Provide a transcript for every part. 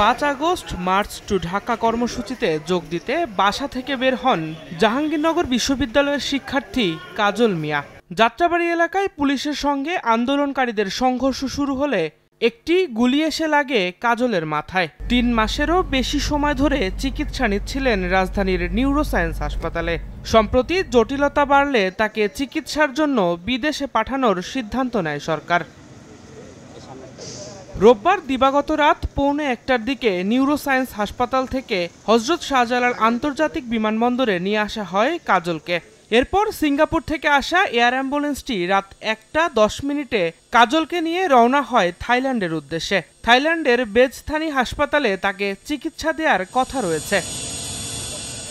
পাঁচ August March two Dhaka কর্মসূচিতে যোগ দিতে বাসা থেকে বের হন জাহাঙ্গীরনগর বিশ্ববিদ্যালয়ের শিক্ষার্থী কাজল মিয়া যাত্রাবাড়ি এলাকায় পুলিশের সঙ্গে আন্দোলনকারীদের সংঘর্ষ শুরু হলে একটি গুলি এসে লাগে কাজলের মাথায় তিন মাসেরও বেশি সময় ধরে চিকিৎসা নিচ্ছিলেন রাজধানীর নিউরোসায়েন্স হাসপাতালে সম্প্রতি জটিলতা বাড়লে তাকে চিকিৎসার জন্য বিদেশে পাঠানোর সিদ্ধান্ত নেয় সরকার রোববার দিবাগত রাত পৌনে একটার দিকে নিউরোসায়েন্স হাসপাতাল থেকে হজরত শাহজালাল আন্তর্জাতিক বিমানবন্দরে নিয়ে আসা হয় কাজলকে এরপর সিঙ্গাপুর থেকে আসা এয়ার অ্যাম্বুলেন্সটি রাত একটা দশ মিনিটে কাজলকে নিয়ে রওনা হয় থাইল্যান্ডের উদ্দেশ্যে থাইল্যান্ডের বেজথানি হাসপাতালে তাকে চিকিৎসা দেওয়ার কথা রয়েছে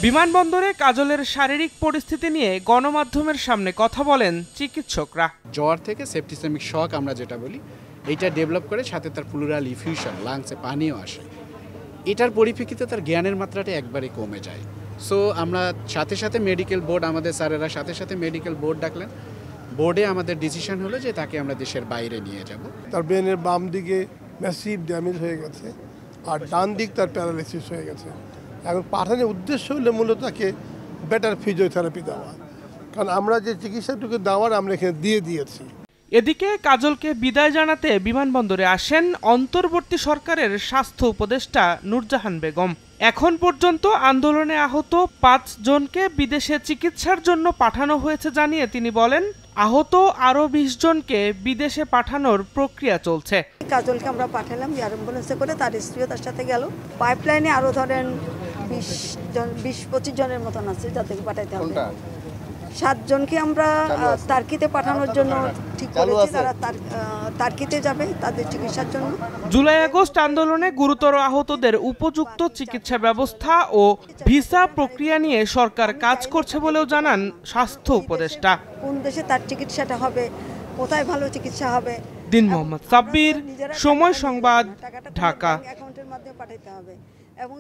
বিমানবন্দরে কাজলের শারীরিক পরিস্থিতি নিয়ে গণমাধ্যমের সামনে কথা বলেন চিকিৎসকরা জ্বর থেকে সেপ্টিসেমিক শক আমরা যেটা বলি এইটা ডেভেলপ করে সাথে তার ফ্লুরাল ইফিউশন লাংসে পানিও আসে এটার পরিপ্রেক্ষিতে তার জ্ঞানের মাত্রাটা একবারে কমে যায় সো আমরা সাথে সাথে মেডিকেল বোর্ড আমাদের স্যারেরা সাথে সাথে মেডিকেল বোর্ড ডাকলেন বোর্ডে আমাদের ডিসিশন হলো যে তাকে আমরা দেশের বাইরে নিয়ে যাব তার ব্রেনের বাম দিকে ম্যাসিভ ড্যামেজ হয়ে গেছে আর ডান দিক তার প্যারালাইসিস হয়ে গেছে এখন পাঠানোর উদ্দেশ্য হলে মূলত তাকে বেটার ফিজিওথেরাপি দেওয়া কারণ আমরা যে চিকিৎসাটুকু দেওয়ার আমরা এখানে দিয়ে দিয়েছি এদিকে কাজলকে বিদায় জানাতে বিমানবন্দরে আসেন অন্তর্বর্তী সরকারের স্বাস্থ্য উপদেষ্টা নূরজাহান বেগম এখন পর্যন্ত আন্দোলনে আহত পাঁচ জনকে বিদেশে চিকিৎসার জন্য পাঠানো হয়েছে জানিয়ে তিনি বলেন আহত আরও বিশ জনকে বিদেশে পাঠানোর প্রক্রিয়া চলছে কাজলকে আমরা পাঠালাম এয়ার অ্যাম্বুলেন্সে করে তার স্ত্রীও তার সাথে গেল পাইপলাইনে আরও ধরেন বিশ জন বিশ পঁচিশ জনের মতন আছে যাদেরকে পাঠাইতে হবে সাতজনকে আমরা তার্কিতে পাঠানোর হ্যাঁ, জন্য ঠিক করেছি তারা তার্কিতে যাবে তাদের চিকিৎসার জন্য জুলাই আগস্ট আন্দোলনে গুরুতর আহতদের উপযুক্ত চিকিৎসা ব্যবস্থা ও ভিসা প্রক্রিয়া নিয়ে সরকার কাজ করছে বলেও জানান স্বাস্থ্য উপদেষ্টা কোন দেশে তার চিকিৎসাটা হবে কোথায় ভালো চিকিৎসা হবে দিন মোহাম্মদ সাব্বির সময় সংবাদ ঢাকা অ্যাকাউন্টের মাধ্যমে হবে এবং